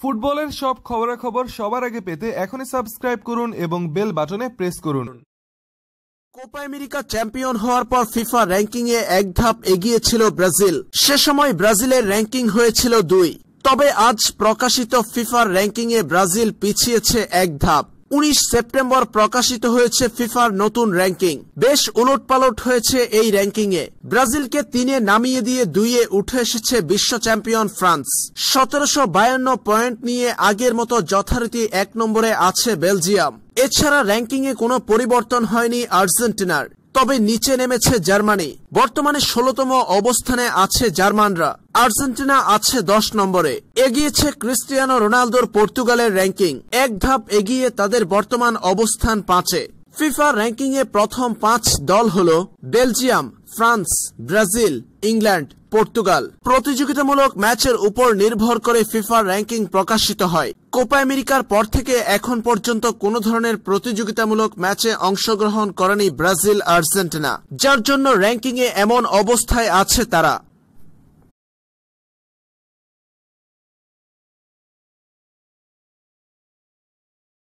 ফুটবলের সব খবরাখবর সবার আগে পেতে এখনই সাবস্ক্রাইব করুন এবং বেল বাটনে প্রেস করুন কোপা আমেরিকা চ্যাম্পিয়ন হওয়ার পর ফিফা র্যাঙ্কিং এ এক ধাপ এগিয়ে ছিল ব্রাজিল সে সময় ব্রাজিলের র্যাঙ্কিং হয়েছিল দুই তবে আজ প্রকাশিত ফিফার র্যাঙ্কিং এ ব্রাজিল পিছিয়েছে এক ধাপ উনিশ সেপ্টেম্বর প্রকাশিত হয়েছে ফিফার নতুন র্যাঙ্কিং বেশ উলটপালট হয়েছে এই র্যাঙ্কিংয়ে ব্রাজিলকে তিনে নামিয়ে দিয়ে দুইয়ে উঠে এসেছে বিশ্ব চ্যাম্পিয়ন ফ্রান্স সতেরোশো বায়ান্ন পয়েন্ট নিয়ে আগের মতো যথারীতি এক নম্বরে আছে বেলজিয়াম এছাড়া র্যাঙ্কিংয়ে কোনো পরিবর্তন হয়নি আর্জেন্টিনার তবে নিচে নেমেছে জার্মানি বর্তমানে ষোলতম অবস্থানে আছে জার্মানরা আর্জেন্টিনা আছে দশ নম্বরে এগিয়েছে ক্রিস্টিয়ানো রোনালদোর পর্তুগালের র্যাঙ্কিং এক ধাপ এগিয়ে তাদের বর্তমান অবস্থান পাঁচে ফিফা র্যাঙ্কিংয়ে প্রথম পাঁচ দল হল Belgium France Brazil England Portugal প্রতিযোগিতামূলক ম্যাচের উপর নির্ভর করে ফিফার র্যাঙ্কিং প্রকাশিত হয় কোপা আমেরিকার পর থেকে এখন পর্যন্ত কোন ধরনের প্রতিযোগিতামূলক ম্যাচে অংশগ্রহণ করেনি ব্রাজিল আর্জেন্টিনা যার জন্য র্যাঙ্কিংয়ে এমন অবস্থায় আছে তারা